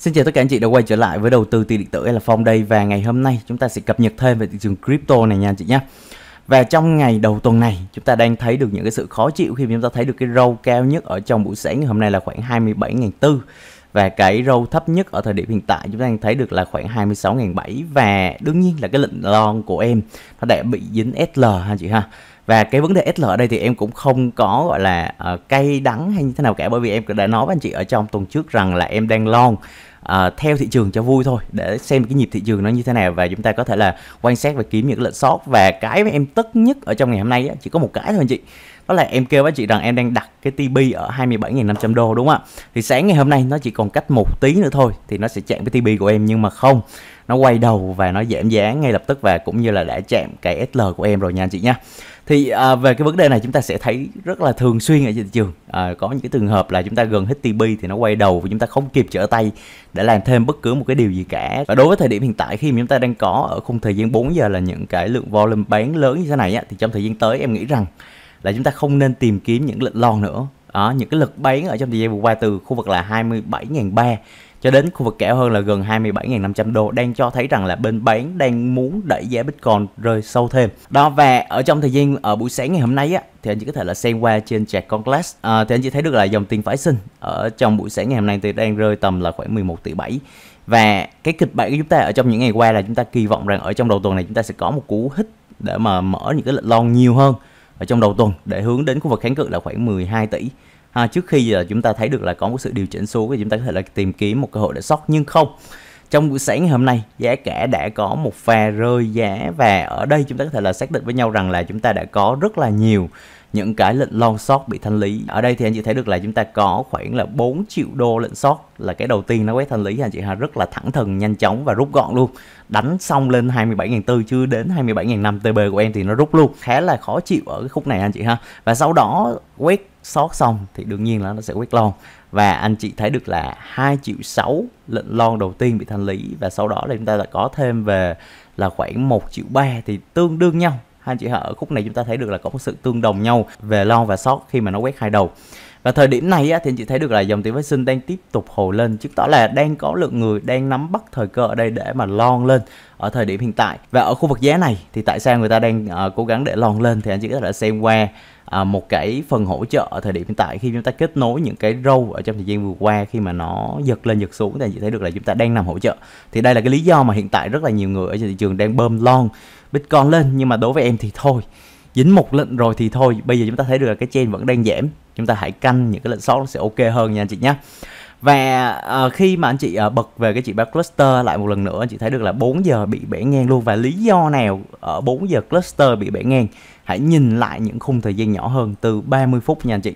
Xin chào tất cả anh chị đã quay trở lại với đầu tư tiền điện tử hay là Phong đây và ngày hôm nay chúng ta sẽ cập nhật thêm về thị trường crypto này nha anh chị nhé. Và trong ngày đầu tuần này chúng ta đang thấy được những cái sự khó chịu khi chúng ta thấy được cái râu cao nhất ở trong buổi sáng ngày hôm nay là khoảng 27.400 và cái râu thấp nhất ở thời điểm hiện tại chúng ta đang thấy được là khoảng 26.700 và đương nhiên là cái lệnh lon của em nó đã bị dính SL ha chị ha và cái vấn đề SL ở đây thì em cũng không có gọi là uh, cay đắng hay như thế nào cả bởi vì em đã nói với anh chị ở trong tuần trước rằng là em đang lon uh, theo thị trường cho vui thôi để xem cái nhịp thị trường nó như thế nào và chúng ta có thể là quan sát và kiếm những cái lệnh sót và cái mà em tức nhất ở trong ngày hôm nay á, chỉ có một cái thôi anh chị đó là em kêu với chị rằng em đang đặt cái TB ở 27.500 đô đúng không ạ thì sáng ngày hôm nay nó chỉ còn cách một tí nữa thôi thì nó sẽ chạm với TB của em nhưng mà không nó quay đầu và nó giảm giá ngay lập tức và cũng như là đã chạm cái SL của em rồi nha anh chị nhé thì à, về cái vấn đề này chúng ta sẽ thấy rất là thường xuyên ở trên thị trường à, có những cái trường hợp là chúng ta gần hết TP thì nó quay đầu và chúng ta không kịp trở tay để làm thêm bất cứ một cái điều gì cả và đối với thời điểm hiện tại khi mà chúng ta đang có ở khung thời gian 4 giờ là những cái lượng volume bán lớn như thế này á, thì trong thời gian tới em nghĩ rằng là chúng ta không nên tìm kiếm những lệnh lon nữa đó, những cái lực bán ở trong thời gian vừa qua từ khu vực là 27.300 cho đến khu vực kẹo hơn là gần 27.500 đô đang cho thấy rằng là bên bán đang muốn đẩy giá Bitcoin rơi sâu thêm. Đó và ở trong thời gian ở ờ, buổi sáng ngày hôm nay á thì anh chị có thể là xem qua trên chart Congless à, ờ, thì anh chị thấy được là dòng tiền phái sinh ở trong buổi sáng ngày hôm nay thì đang rơi tầm là khoảng 11 tỷ 7 và cái kịch bản của chúng ta ở trong những ngày qua là chúng ta kỳ vọng rằng ở trong đầu tuần này chúng ta sẽ có một cú hít để mà mở những cái lệnh lon nhiều hơn ở trong đầu tuần để hướng đến khu vực kháng cự là khoảng 12 tỷ ha, à, trước khi giờ chúng ta thấy được là có một sự điều chỉnh xuống thì chúng ta có thể là tìm kiếm một cơ hội để sót nhưng không trong buổi sáng ngày hôm nay giá cả đã có một pha rơi giá và ở đây chúng ta có thể là xác định với nhau rằng là chúng ta đã có rất là nhiều những cái lệnh long short bị thanh lý ở đây thì anh chị thấy được là chúng ta có khoảng là 4 triệu đô lệnh short là cái đầu tiên nó quét thanh lý anh chị ha rất là thẳng thừng nhanh chóng và rút gọn luôn đánh xong lên 27.400 chưa đến 27.500 TB của em thì nó rút luôn khá là khó chịu ở cái khúc này anh chị ha và sau đó quét sót xong thì đương nhiên là nó sẽ quét lon và anh chị thấy được là 2 triệu 6 lệnh lon đầu tiên bị thanh lý và sau đó là chúng ta đã có thêm về là khoảng 1 triệu 3 thì tương đương nhau hai chị hả ở khúc này chúng ta thấy được là có một sự tương đồng nhau về lo và sót khi mà nó quét hai đầu và thời điểm này thì anh chị thấy được là dòng tiền phái sinh đang tiếp tục hồi lên chứng tỏ là đang có lượng người đang nắm bắt thời cơ ở đây để mà lon lên ở thời điểm hiện tại và ở khu vực giá này thì tại sao người ta đang ờ, cố gắng để lon lên thì anh chị có thể xem qua à, một cái phần hỗ trợ ở thời điểm hiện tại khi chúng ta kết nối những cái râu ở trong thời gian vừa qua khi mà nó giật lên giật xuống thì chị thấy được là chúng ta đang nằm hỗ trợ thì đây là cái lý do mà hiện tại rất là nhiều người ở trên thị trường đang bơm lon bitcoin lên nhưng mà đối với em thì thôi dính một lệnh rồi thì thôi bây giờ chúng ta thấy được là cái trend vẫn đang giảm chúng ta hãy canh những cái lệnh short nó sẽ ok hơn nha anh chị nhé và uh, khi mà anh chị uh, bật về cái chỉ báo cluster lại một lần nữa anh chị thấy được là 4 giờ bị bẻ ngang luôn và lý do nào ở 4 giờ cluster bị bẻ ngang hãy nhìn lại những khung thời gian nhỏ hơn từ 30 phút nha anh chị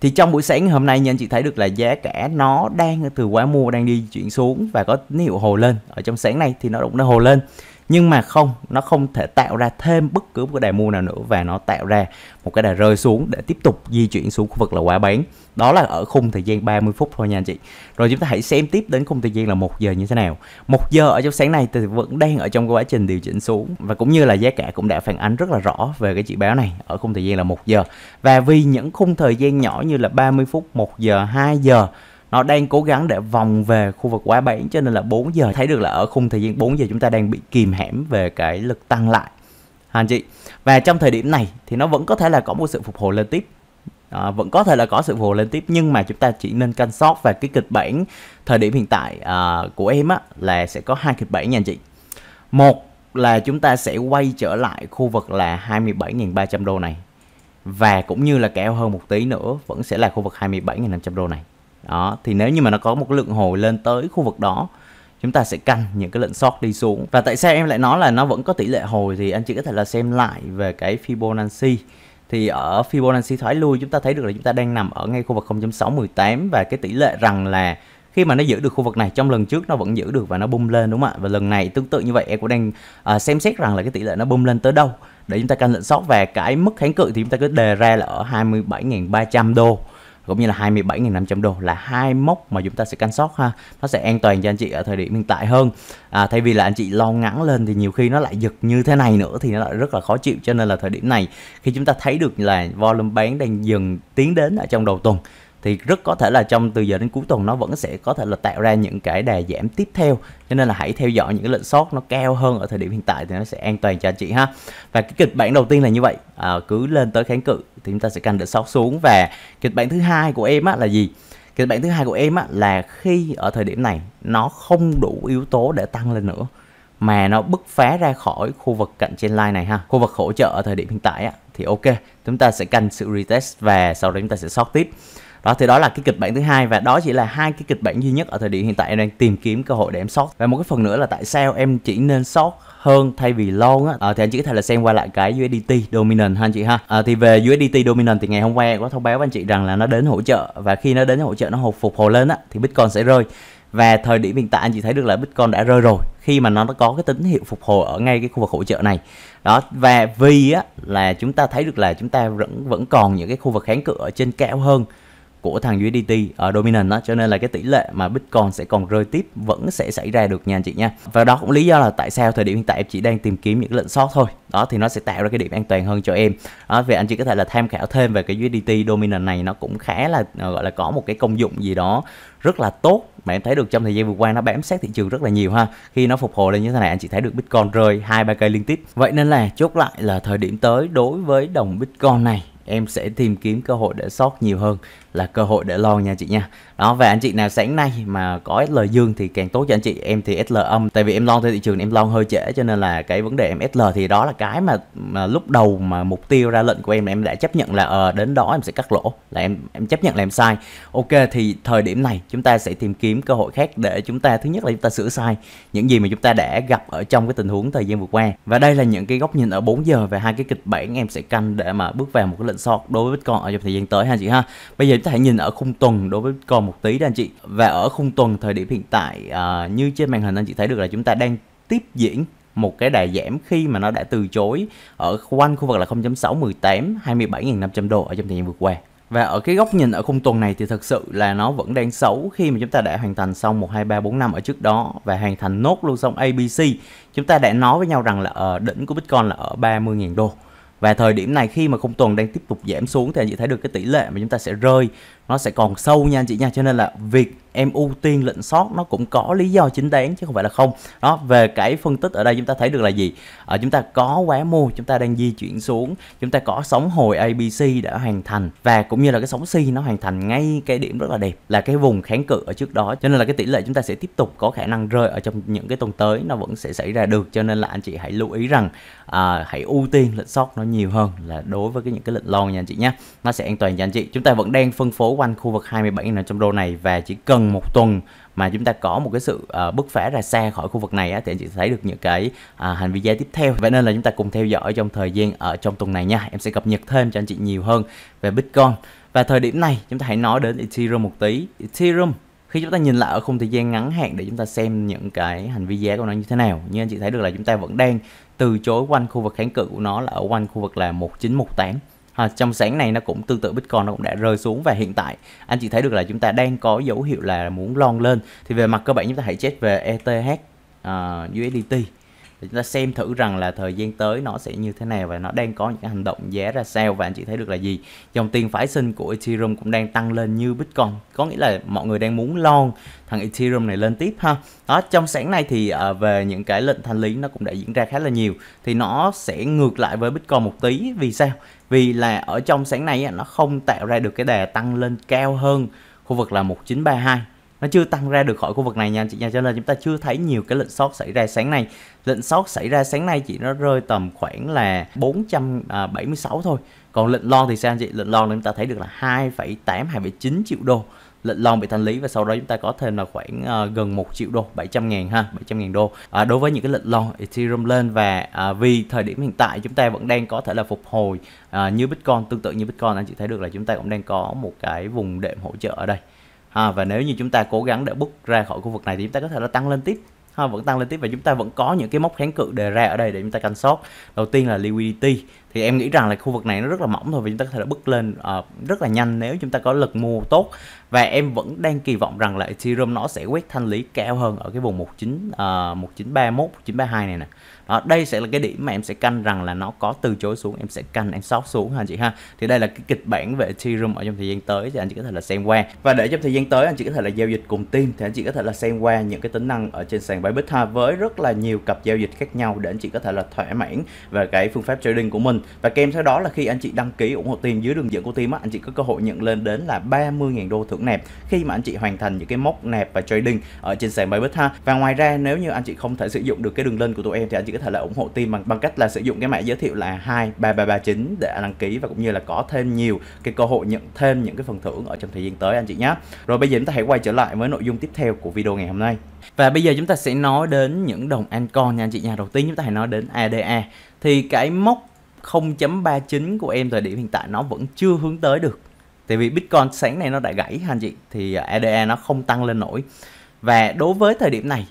thì trong buổi sáng hôm nay nha anh chị thấy được là giá cả nó đang từ quá mua đang đi chuyển xuống và có tín hiệu hồi lên ở trong sáng nay thì nó cũng đã hồi lên nhưng mà không nó không thể tạo ra thêm bất cứ một cái đà mua nào nữa và nó tạo ra một cái đà rơi xuống để tiếp tục di chuyển xuống khu vực là quá bán đó là ở khung thời gian 30 phút thôi nha anh chị rồi chúng ta hãy xem tiếp đến khung thời gian là một giờ như thế nào một giờ ở trong sáng nay thì vẫn đang ở trong quá trình điều chỉnh xuống và cũng như là giá cả cũng đã phản ánh rất là rõ về cái chỉ báo này ở khung thời gian là một giờ và vì những khung thời gian nhỏ như là 30 phút 1 giờ 2 giờ nó đang cố gắng để vòng về khu vực quá bán cho nên là 4 giờ thấy được là ở khung thời gian 4 giờ chúng ta đang bị kìm hãm về cái lực tăng lại anh chị và trong thời điểm này thì nó vẫn có thể là có một sự phục hồi lên tiếp à, vẫn có thể là có sự phục hồi lên tiếp nhưng mà chúng ta chỉ nên canh sót và cái kịch bản thời điểm hiện tại à, của em á là sẽ có hai kịch bản nha anh chị một là chúng ta sẽ quay trở lại khu vực là 27.300 đô này và cũng như là kéo hơn một tí nữa vẫn sẽ là khu vực 27.500 đô này đó thì nếu như mà nó có một cái lượng hồi lên tới khu vực đó chúng ta sẽ căn những cái lệnh short đi xuống và tại sao em lại nói là nó vẫn có tỷ lệ hồi thì anh chị có thể là xem lại về cái Fibonacci thì ở Fibonacci thoái lui chúng ta thấy được là chúng ta đang nằm ở ngay khu vực 0.618 và cái tỷ lệ rằng là khi mà nó giữ được khu vực này trong lần trước nó vẫn giữ được và nó bung lên đúng không ạ và lần này tương tự như vậy em cũng đang à, xem xét rằng là cái tỷ lệ nó bung lên tới đâu để chúng ta căn lệnh short và cái mức kháng cự thì chúng ta cứ đề ra là ở 27.300 đô cũng như là 27.500 đô là hai mốc mà chúng ta sẽ canh sót ha nó sẽ an toàn cho anh chị ở thời điểm hiện tại hơn à, thay vì là anh chị lo ngắn lên thì nhiều khi nó lại giật như thế này nữa thì nó lại rất là khó chịu cho nên là thời điểm này khi chúng ta thấy được là volume bán đang dần tiến đến ở trong đầu tuần thì rất có thể là trong từ giờ đến cuối tuần nó vẫn sẽ có thể là tạo ra những cái đà giảm tiếp theo cho nên là hãy theo dõi những cái lệnh short nó cao hơn ở thời điểm hiện tại thì nó sẽ an toàn cho anh chị ha và cái kịch bản đầu tiên là như vậy à, cứ lên tới kháng cự thì chúng ta sẽ canh được short xuống và kịch bản thứ hai của em á là gì kịch bản thứ hai của em á là khi ở thời điểm này nó không đủ yếu tố để tăng lên nữa mà nó bứt phá ra khỏi khu vực cạnh trên line này ha khu vực hỗ trợ ở thời điểm hiện tại á, thì ok chúng ta sẽ canh sự retest và sau đó chúng ta sẽ short tiếp đó thì đó là cái kịch bản thứ hai và đó chỉ là hai cái kịch bản duy nhất ở thời điểm hiện tại em đang tìm kiếm cơ hội để em sót và một cái phần nữa là tại sao em chỉ nên sót hơn thay vì long á à, thì anh chỉ có thể là xem qua lại cái USDT dominant ha anh chị ha à, thì về USDT dominant thì ngày hôm qua có thông báo với anh chị rằng là nó đến hỗ trợ và khi nó đến hỗ trợ nó hồi phục hồi lên á thì bitcoin sẽ rơi và thời điểm hiện tại anh chị thấy được là bitcoin đã rơi rồi khi mà nó có cái tín hiệu phục hồi ở ngay cái khu vực hỗ trợ này đó và vì á là chúng ta thấy được là chúng ta vẫn vẫn còn những cái khu vực kháng cự ở trên cao hơn của thằng USDT ở ờ, dominant đó cho nên là cái tỷ lệ mà Bitcoin sẽ còn rơi tiếp vẫn sẽ xảy ra được nha anh chị nha và đó cũng lý do là tại sao thời điểm hiện tại em chỉ đang tìm kiếm những lệnh short thôi đó thì nó sẽ tạo ra cái điểm an toàn hơn cho em đó về anh chị có thể là tham khảo thêm về cái USDT dominant này nó cũng khá là ờ, gọi là có một cái công dụng gì đó rất là tốt mà em thấy được trong thời gian vừa qua nó bám sát thị trường rất là nhiều ha khi nó phục hồi lên như thế này anh chị thấy được bitcoin rơi hai ba cây liên tiếp vậy nên là chốt lại là thời điểm tới đối với đồng bitcoin này em sẽ tìm kiếm cơ hội để sót nhiều hơn là cơ hội để lon nha chị nha đó và anh chị nào sáng nay mà có SL dương thì càng tốt cho anh chị em thì SL âm tại vì em lon theo thị trường em lon hơi trễ cho nên là cái vấn đề em SL thì đó là cái mà, mà lúc đầu mà mục tiêu ra lệnh của em là em đã chấp nhận là ờ đến đó em sẽ cắt lỗ là em em chấp nhận là em sai ok thì thời điểm này chúng ta sẽ tìm kiếm cơ hội khác để chúng ta thứ nhất là chúng ta sửa sai những gì mà chúng ta đã gặp ở trong cái tình huống thời gian vừa qua và đây là những cái góc nhìn ở 4 giờ về hai cái kịch bản em sẽ canh để mà bước vào một cái lệnh short đối với con ở trong thời gian tới ha chị ha bây giờ ta hãy nhìn ở khung tuần đối với Bitcoin một tí đó anh chị và ở khung tuần thời điểm hiện tại à, như trên màn hình anh chị thấy được là chúng ta đang tiếp diễn một cái đà giảm khi mà nó đã từ chối ở quanh khu vực là 0.6 27.500 đô ở trong thời gian vừa qua và ở cái góc nhìn ở khung tuần này thì thật sự là nó vẫn đang xấu khi mà chúng ta đã hoàn thành xong 1, 2, 3, 4, 5 ở trước đó và hoàn thành nốt luôn xong ABC. Chúng ta đã nói với nhau rằng là ở ờ, đỉnh của Bitcoin là ở 30.000 đô và thời điểm này khi mà khung tuần đang tiếp tục giảm xuống thì anh chị thấy được cái tỷ lệ mà chúng ta sẽ rơi nó sẽ còn sâu nha anh chị nha cho nên là việc em ưu tiên lệnh sót nó cũng có lý do chính đáng chứ không phải là không đó về cái phân tích ở đây chúng ta thấy được là gì ở ờ, chúng ta có quá mua chúng ta đang di chuyển xuống chúng ta có sóng hồi ABC đã hoàn thành và cũng như là cái sóng C nó hoàn thành ngay cái điểm rất là đẹp là cái vùng kháng cự ở trước đó cho nên là cái tỷ lệ chúng ta sẽ tiếp tục có khả năng rơi ở trong những cái tuần tới nó vẫn sẽ xảy ra được cho nên là anh chị hãy lưu ý rằng à, hãy ưu tiên lệnh sót nó nhiều hơn là đối với cái những cái lệnh lon nha anh chị nhé nó sẽ an toàn cho anh chị chúng ta vẫn đang phân phối quanh khu vực 27 500 đô này và chỉ cần một tuần mà chúng ta có một cái sự uh, bứt phá ra xa khỏi khu vực này á, thì anh chị sẽ thấy được những cái uh, hành vi giá tiếp theo vậy nên là chúng ta cùng theo dõi trong thời gian ở trong tuần này nha em sẽ cập nhật thêm cho anh chị nhiều hơn về Bitcoin và thời điểm này chúng ta hãy nói đến Ethereum một tí Ethereum khi chúng ta nhìn lại ở khung thời gian ngắn hạn để chúng ta xem những cái hành vi giá của nó như thế nào như anh chị thấy được là chúng ta vẫn đang từ chối quanh khu vực kháng cự của nó là ở quanh khu vực là 1918 à, trong sáng này nó cũng tương tự Bitcoin nó cũng đã rơi xuống và hiện tại anh chị thấy được là chúng ta đang có dấu hiệu là muốn lon lên thì về mặt cơ bản chúng ta hãy check về ETH uh, à, USDT thì chúng ta xem thử rằng là thời gian tới nó sẽ như thế nào và nó đang có những hành động giá ra sao và anh chị thấy được là gì dòng tiền phái sinh của Ethereum cũng đang tăng lên như Bitcoin có nghĩa là mọi người đang muốn lon thằng Ethereum này lên tiếp ha đó trong sáng nay thì uh, về những cái lệnh thanh lý nó cũng đã diễn ra khá là nhiều thì nó sẽ ngược lại với Bitcoin một tí vì sao vì là ở trong sáng nay nó không tạo ra được cái đà tăng lên cao hơn khu vực là 1932 nó chưa tăng ra được khỏi khu vực này nha anh chị nha cho nên chúng ta chưa thấy nhiều cái lệnh sót xảy ra sáng nay lệnh sót xảy ra sáng nay chỉ nó rơi tầm khoảng là 476 thôi còn lệnh lon thì sao anh chị lệnh lon chúng ta thấy được là 2,8 2,9 triệu đô lệnh long bị thanh lý và sau đó chúng ta có thêm là khoảng uh, gần 1 triệu đô 700 ngàn ha 700 ngàn đô à, đối với những cái lệnh long Ethereum lên và à, vì thời điểm hiện tại chúng ta vẫn đang có thể là phục hồi à, như Bitcoin tương tự như Bitcoin anh chị thấy được là chúng ta cũng đang có một cái vùng đệm hỗ trợ ở đây ha, và nếu như chúng ta cố gắng để bứt ra khỏi khu vực này thì chúng ta có thể là tăng lên tiếp ha, vẫn tăng lên tiếp và chúng ta vẫn có những cái mốc kháng cự đề ra ở đây để chúng ta canh sót đầu tiên là liquidity thì em nghĩ rằng là khu vực này nó rất là mỏng thôi vì chúng ta có thể là bứt lên uh, rất là nhanh nếu chúng ta có lực mua tốt và em vẫn đang kỳ vọng rằng là Ethereum nó sẽ quét thanh lý cao hơn ở cái vùng 19 uh, 1931 1932 này nè đó, đây sẽ là cái điểm mà em sẽ canh rằng là nó có từ chối xuống em sẽ canh em sót xuống anh chị ha thì đây là cái kịch bản về Ethereum ở trong thời gian tới thì anh chị có thể là xem qua và để trong thời gian tới anh chị có thể là giao dịch cùng team thì anh chị có thể là xem qua những cái tính năng ở trên sàn Bybit ha với rất là nhiều cặp giao dịch khác nhau để anh chị có thể là thỏa mãn về cái phương pháp trading của mình và kèm theo đó là khi anh chị đăng ký ủng hộ team dưới đường dẫn của team á anh chị có cơ hội nhận lên đến là 30.000 đô thưởng nẹp khi mà anh chị hoàn thành những cái mốc nẹp và trading ở trên sàn Bybit ha và ngoài ra nếu như anh chị không thể sử dụng được cái đường link của tụi em thì anh chị có thể là ủng hộ team bằng bằng cách là sử dụng cái mã giới thiệu là 23339 để đăng ký và cũng như là có thêm nhiều cái cơ hội nhận thêm những cái phần thưởng ở trong thời gian tới anh chị nhé. Rồi bây giờ chúng ta hãy quay trở lại với nội dung tiếp theo của video ngày hôm nay. Và bây giờ chúng ta sẽ nói đến những đồng Ancon nha anh chị nha. Đầu tiên chúng ta hãy nói đến ADA. Thì cái mốc 0.39 của em thời điểm hiện tại nó vẫn chưa hướng tới được tại vì Bitcoin sáng nay nó đã gãy anh chị thì ADA à, e nó không tăng lên nổi và đối với thời điểm này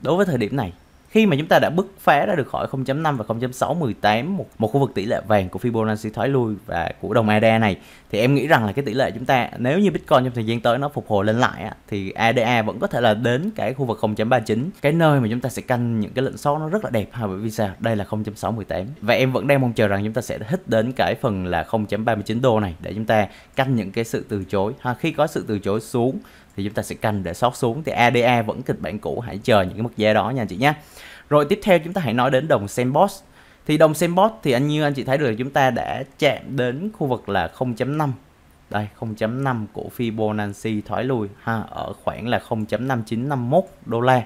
đối với thời điểm này khi mà chúng ta đã bứt phá ra được khỏi 0.5 và 0.618 một, một khu vực tỷ lệ vàng của Fibonacci thoái lui và của đồng ADA này thì em nghĩ rằng là cái tỷ lệ chúng ta nếu như Bitcoin trong thời gian tới nó phục hồi lên lại thì ADA vẫn có thể là đến cái khu vực 0.39 cái nơi mà chúng ta sẽ canh những cái lệnh số nó rất là đẹp ha bởi vì sao đây là 0.618 và em vẫn đang mong chờ rằng chúng ta sẽ hít đến cái phần là 0.39 đô này để chúng ta canh những cái sự từ chối ha khi có sự từ chối xuống thì chúng ta sẽ canh để sót xuống thì ADA vẫn kịch bản cũ hãy chờ những cái mức giá đó nha anh chị nhé rồi tiếp theo chúng ta hãy nói đến đồng Sandbox thì đồng Sandbox thì anh như anh chị thấy được chúng ta đã chạm đến khu vực là 0.5 đây 0.5 của Fibonacci thoái lui ha ở khoảng là 0.5951 đô la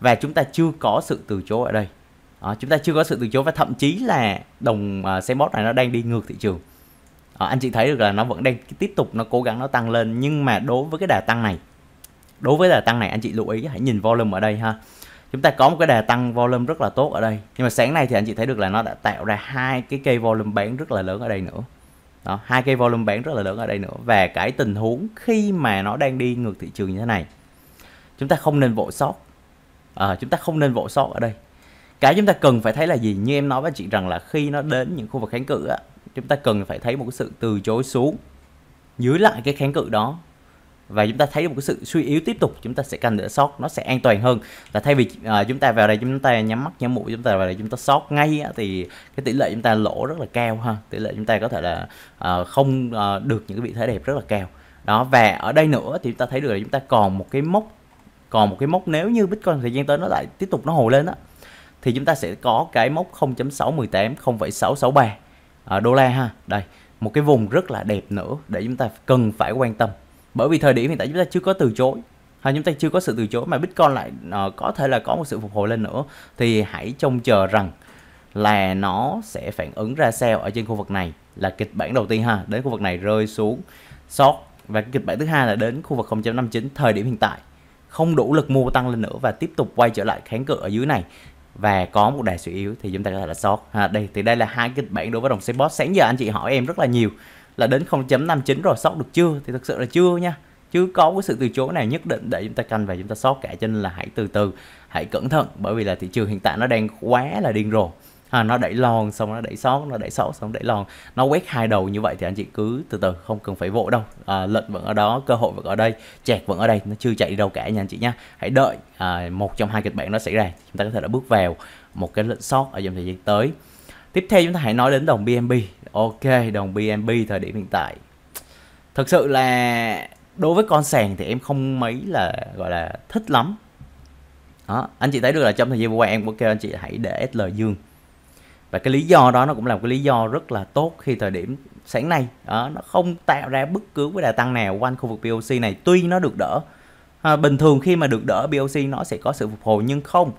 và chúng ta chưa có sự từ chối ở đây à, chúng ta chưa có sự từ chối và thậm chí là đồng uh, à, Sandbox này nó đang đi ngược thị trường à, anh chị thấy được là nó vẫn đang tiếp tục nó cố gắng nó tăng lên nhưng mà đối với cái đà tăng này đối với đà tăng này anh chị lưu ý hãy nhìn volume ở đây ha chúng ta có một cái đà tăng volume rất là tốt ở đây nhưng mà sáng nay thì anh chị thấy được là nó đã tạo ra hai cái cây volume bán rất là lớn ở đây nữa đó hai cây volume bán rất là lớn ở đây nữa và cái tình huống khi mà nó đang đi ngược thị trường như thế này chúng ta không nên vội sót à, chúng ta không nên vội sót ở đây cái chúng ta cần phải thấy là gì như em nói với chị rằng là khi nó đến những khu vực kháng cự á, chúng ta cần phải thấy một cái sự từ chối xuống dưới lại cái kháng cự đó và chúng ta thấy một cái sự suy yếu tiếp tục chúng ta sẽ cần nữa sót nó sẽ an toàn hơn là thay vì à, chúng ta vào đây chúng ta nhắm mắt nhắm mũi chúng ta vào đây chúng ta sót ngay á, thì cái tỷ lệ chúng ta lỗ rất là cao ha tỷ lệ chúng ta có thể là à, không à, được những cái vị thế đẹp rất là cao đó và ở đây nữa thì chúng ta thấy được là chúng ta còn một cái mốc còn một cái mốc nếu như Bitcoin thời gian tới nó lại tiếp tục nó hồi lên á thì chúng ta sẽ có cái mốc 0.618 0,663 đô la ha đây một cái vùng rất là đẹp nữa để chúng ta cần phải quan tâm bởi vì thời điểm hiện tại chúng ta chưa có từ chối hay chúng ta chưa có sự từ chối mà Bitcoin lại uh, có thể là có một sự phục hồi lên nữa thì hãy trông chờ rằng là nó sẽ phản ứng ra sao ở trên khu vực này là kịch bản đầu tiên ha đến khu vực này rơi xuống sót và kịch bản thứ hai là đến khu vực 0.59 thời điểm hiện tại không đủ lực mua tăng lên nữa và tiếp tục quay trở lại kháng cự ở dưới này và có một đà suy yếu thì chúng ta có thể là sót ha đây thì đây là hai kịch bản đối với đồng xe boss sáng giờ anh chị hỏi em rất là nhiều là đến 0.59 rồi sót được chưa thì thực sự là chưa nha chứ có cái sự từ chối này nhất định để chúng ta canh và chúng ta sót cả cho nên là hãy từ từ hãy cẩn thận bởi vì là thị trường hiện tại nó đang quá là điên rồ à, nó đẩy lon xong nó đẩy sót nó đẩy sót xong đẩy lon nó quét hai đầu như vậy thì anh chị cứ từ từ không cần phải vội đâu à, lệnh vẫn ở đó cơ hội vẫn ở đây chẹt vẫn ở đây nó chưa chạy đi đâu cả nha anh chị nha hãy đợi à, một trong hai kịch bản nó xảy ra chúng ta có thể đã bước vào một cái lệnh sót ở trong thời gian tới tiếp theo chúng ta hãy nói đến đồng BNB ok đồng BNB thời điểm hiện tại thực sự là đối với con sàn thì em không mấy là gọi là thích lắm đó anh chị thấy được là trong thời gian vừa qua em có kêu anh chị hãy để SL dương và cái lý do đó nó cũng là một cái lý do rất là tốt khi thời điểm sáng nay đó, nó không tạo ra bất cứ cái đà tăng nào quanh khu vực BOC này tuy nó được đỡ à, bình thường khi mà được đỡ BOC nó sẽ có sự phục hồi nhưng không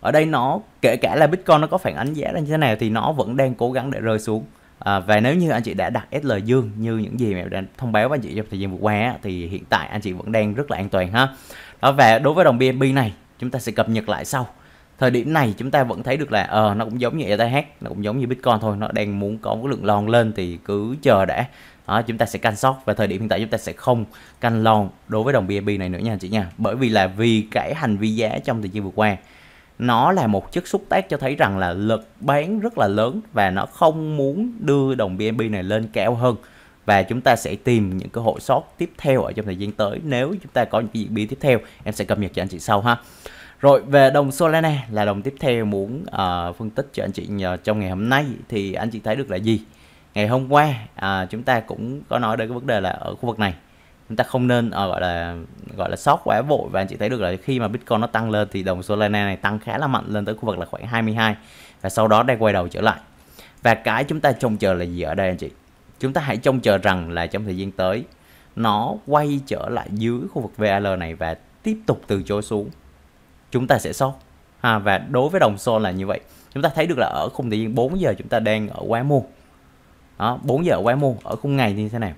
ở đây nó kể cả là Bitcoin nó có phản ánh giá ra như thế nào thì nó vẫn đang cố gắng để rơi xuống à, và nếu như anh chị đã đặt SL dương như những gì mà đã thông báo với anh chị trong thời gian vừa qua thì hiện tại anh chị vẫn đang rất là an toàn ha đó và đối với đồng BNB này chúng ta sẽ cập nhật lại sau thời điểm này chúng ta vẫn thấy được là ờ nó cũng giống như ETH nó cũng giống như Bitcoin thôi nó đang muốn có cái lượng lon lên thì cứ chờ đã đó, chúng ta sẽ canh sót và thời điểm hiện tại chúng ta sẽ không canh lon đối với đồng BNB này nữa nha anh chị nha bởi vì là vì cái hành vi giá trong thời gian vừa qua nó là một chất xúc tác cho thấy rằng là lực bán rất là lớn và nó không muốn đưa đồng BNB này lên cao hơn và chúng ta sẽ tìm những cơ hội sót tiếp theo ở trong thời gian tới nếu chúng ta có những cái diễn biến tiếp theo em sẽ cập nhật cho anh chị sau ha rồi về đồng Solana là đồng tiếp theo muốn uh, phân tích cho anh chị trong ngày hôm nay thì anh chị thấy được là gì ngày hôm qua uh, chúng ta cũng có nói đến cái vấn đề là ở khu vực này chúng ta không nên uh, gọi là gọi là sót quá vội và anh chị thấy được là khi mà Bitcoin nó tăng lên thì đồng Solana này tăng khá là mạnh lên tới khu vực là khoảng 22 và sau đó đang quay đầu trở lại và cái chúng ta trông chờ là gì ở đây anh chị chúng ta hãy trông chờ rằng là trong thời gian tới nó quay trở lại dưới khu vực VL này và tiếp tục từ chối xuống chúng ta sẽ sót ha và đối với đồng sol là như vậy chúng ta thấy được là ở khung thời gian 4 giờ chúng ta đang ở quá mua đó, 4 giờ ở quá mua ở khung ngày như thế nào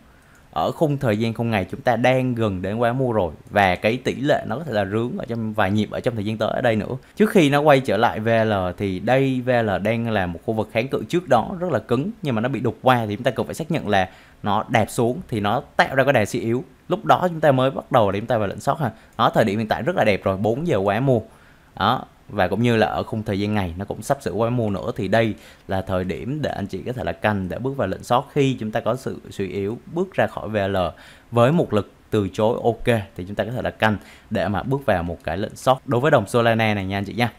ở khung thời gian không ngày chúng ta đang gần đến quá mua rồi và cái tỷ lệ nó có thể là rướng ở trong vài nhịp ở trong thời gian tới ở đây nữa trước khi nó quay trở lại VL thì đây VL đang là một khu vực kháng cự trước đó rất là cứng nhưng mà nó bị đục qua thì chúng ta cần phải xác nhận là nó đẹp xuống thì nó tạo ra cái đà suy yếu lúc đó chúng ta mới bắt đầu để chúng ta vào lệnh sót ha nó thời điểm hiện tại rất là đẹp rồi 4 giờ quá mua đó và cũng như là ở khung thời gian ngày nó cũng sắp sửa qua mùa nữa thì đây là thời điểm để anh chị có thể là canh để bước vào lệnh short khi chúng ta có sự suy yếu bước ra khỏi VL với một lực từ chối ok thì chúng ta có thể là canh để mà bước vào một cái lệnh short đối với đồng Solana này nha anh chị nha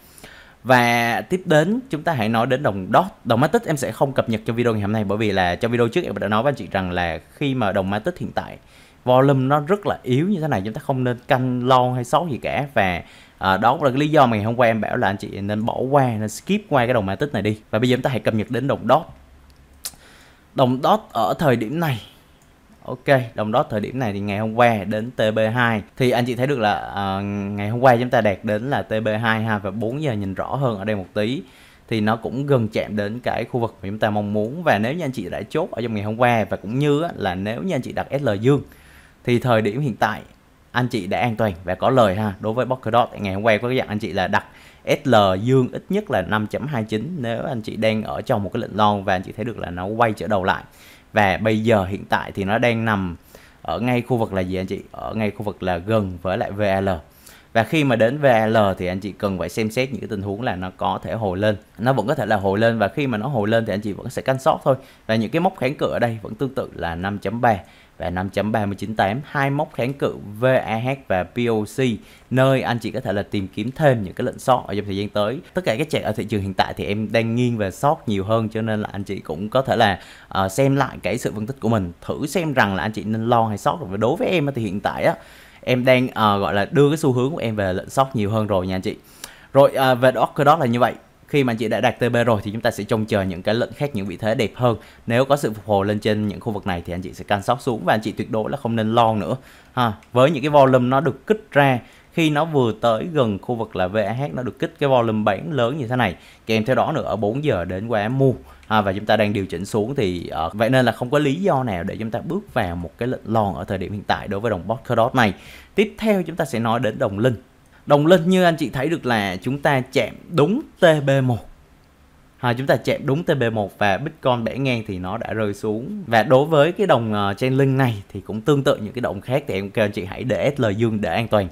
và tiếp đến chúng ta hãy nói đến đồng dot đồng matic em sẽ không cập nhật cho video ngày hôm nay bởi vì là trong video trước em đã nói với anh chị rằng là khi mà đồng matic hiện tại volume nó rất là yếu như thế này chúng ta không nên canh lon hay sót gì cả và à, đó cũng là cái lý do mà ngày hôm qua em bảo là anh chị nên bỏ qua nên skip qua cái đồng mã tích này đi và bây giờ chúng ta hãy cập nhật đến đồng dot đồng dot ở thời điểm này Ok, đồng dot thời điểm này thì ngày hôm qua đến TB2 Thì anh chị thấy được là à, ngày hôm qua chúng ta đạt đến là TB2 ha Và 4 giờ nhìn rõ hơn ở đây một tí thì nó cũng gần chạm đến cái khu vực mà chúng ta mong muốn và nếu như anh chị đã chốt ở trong ngày hôm qua và cũng như là nếu như anh chị đặt SL dương thì thời điểm hiện tại anh chị đã an toàn và có lời ha đối với Poker Dot ngày hôm qua có dặn anh chị là đặt SL dương ít nhất là 5.29 nếu anh chị đang ở trong một cái lệnh long và anh chị thấy được là nó quay trở đầu lại và bây giờ hiện tại thì nó đang nằm ở ngay khu vực là gì anh chị ở ngay khu vực là gần với lại VL và khi mà đến VL thì anh chị cần phải xem xét những cái tình huống là nó có thể hồi lên nó vẫn có thể là hồi lên và khi mà nó hồi lên thì anh chị vẫn sẽ canh sót thôi và những cái mốc kháng cự ở đây vẫn tương tự là 5.3 và 5.398 hai mốc kháng cự VAH và POC nơi anh chị có thể là tìm kiếm thêm những cái lệnh short ở trong thời gian tới tất cả các chạy ở thị trường hiện tại thì em đang nghiêng về short nhiều hơn cho nên là anh chị cũng có thể là uh, xem lại cái sự phân tích của mình thử xem rằng là anh chị nên lo hay short rồi và đối với em thì hiện tại á em đang uh, gọi là đưa cái xu hướng của em về lệnh short nhiều hơn rồi nha anh chị rồi à, về đó cơ đó là như vậy khi mà anh chị đã đạt TB rồi thì chúng ta sẽ trông chờ những cái lệnh khác những vị thế đẹp hơn nếu có sự phục hồi lên trên những khu vực này thì anh chị sẽ can sóc xuống và anh chị tuyệt đối là không nên lo nữa ha với những cái volume nó được kích ra khi nó vừa tới gần khu vực là VAH nó được kích cái volume bán lớn như thế này kèm theo đó nữa ở 4 giờ đến qua mua à, và chúng ta đang điều chỉnh xuống thì uh, vậy nên là không có lý do nào để chúng ta bước vào một cái lệnh lon ở thời điểm hiện tại đối với đồng Boscodot này tiếp theo chúng ta sẽ nói đến đồng linh Đồng lên như anh chị thấy được là chúng ta chạm đúng TB1 à, chúng ta chạm đúng TB1 và Bitcoin bẻ ngang thì nó đã rơi xuống và đối với cái đồng uh, chain này thì cũng tương tự những cái đồng khác thì em kêu anh chị hãy để SL dương để an toàn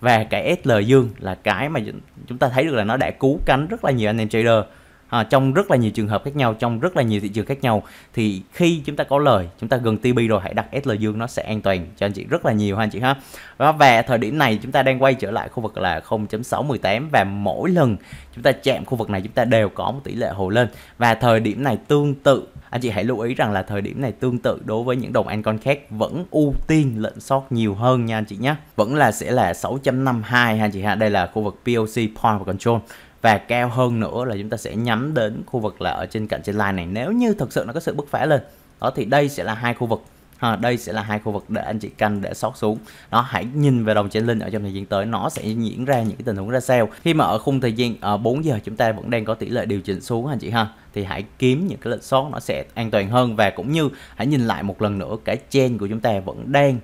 và cái SL dương là cái mà chúng ta thấy được là nó đã cứu cánh rất là nhiều anh em trader à, trong rất là nhiều trường hợp khác nhau trong rất là nhiều thị trường khác nhau thì khi chúng ta có lời chúng ta gần TP rồi hãy đặt SL dương nó sẽ an toàn cho anh chị rất là nhiều ha anh chị ha và về thời điểm này chúng ta đang quay trở lại khu vực là 0.618 và mỗi lần chúng ta chạm khu vực này chúng ta đều có một tỷ lệ hồi lên và thời điểm này tương tự anh chị hãy lưu ý rằng là thời điểm này tương tự đối với những đồng an con khác vẫn ưu tiên lệnh sót nhiều hơn nha anh chị nhé vẫn là sẽ là 6.52 ha anh chị ha đây là khu vực POC point control và cao hơn nữa là chúng ta sẽ nhắm đến khu vực là ở trên cạnh trên line này nếu như thực sự nó có sự bứt phá lên đó thì đây sẽ là hai khu vực ha, đây sẽ là hai khu vực để anh chị canh để sót xuống nó hãy nhìn về đồng trên linh ở trong thời gian tới nó sẽ diễn ra những cái tình huống ra sao khi mà ở khung thời gian ở ờ, 4 giờ chúng ta vẫn đang có tỷ lệ điều chỉnh xuống anh chị ha thì hãy kiếm những cái lệnh sót nó sẽ an toàn hơn và cũng như hãy nhìn lại một lần nữa cái chain của chúng ta vẫn đang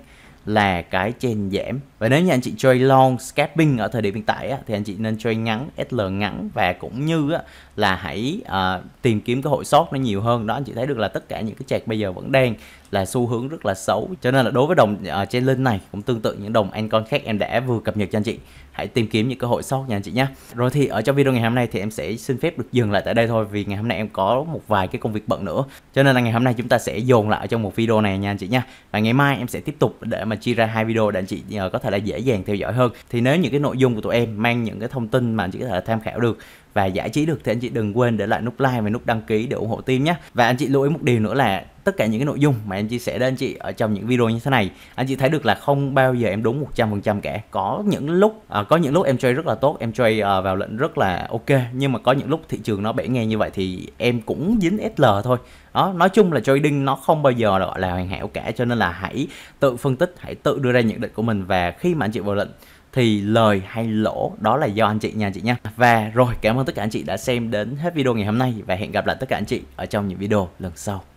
là cái trên giảm và nếu như anh chị chơi long scalping ở thời điểm hiện tại á, thì anh chị nên chơi ngắn SL ngắn và cũng như á, là hãy uh, tìm kiếm cơ hội sót nó nhiều hơn đó anh chị thấy được là tất cả những cái chạc bây giờ vẫn đang là xu hướng rất là xấu cho nên là đối với đồng uh, à, linh này cũng tương tự những đồng ancon khác em đã vừa cập nhật cho anh chị hãy tìm kiếm những cơ hội sót nha anh chị nhé rồi thì ở trong video ngày hôm nay thì em sẽ xin phép được dừng lại tại đây thôi vì ngày hôm nay em có một vài cái công việc bận nữa cho nên là ngày hôm nay chúng ta sẽ dồn lại trong một video này nha anh chị nha và ngày mai em sẽ tiếp tục để mà chia ra hai video để anh chị uh, có thể là dễ dàng theo dõi hơn thì nếu những cái nội dung của tụi em mang những cái thông tin mà anh chị có thể tham khảo được và giải trí được thì anh chị đừng quên để lại nút like và nút đăng ký để ủng hộ team nhé và anh chị lưu ý một điều nữa là tất cả những cái nội dung mà em chia sẻ đến anh chị ở trong những video như thế này anh chị thấy được là không bao giờ em đúng 100% cả có những lúc à, có những lúc em trade rất là tốt em trade à, vào lệnh rất là ok nhưng mà có những lúc thị trường nó bể nghe như vậy thì em cũng dính SL thôi đó nói chung là trading nó không bao giờ gọi là hoàn hảo cả cho nên là hãy tự phân tích hãy tự đưa ra nhận định của mình và khi mà anh chị vào lệnh thì lời hay lỗ đó là do anh chị nha anh chị nha và rồi cảm ơn tất cả anh chị đã xem đến hết video ngày hôm nay và hẹn gặp lại tất cả anh chị ở trong những video lần sau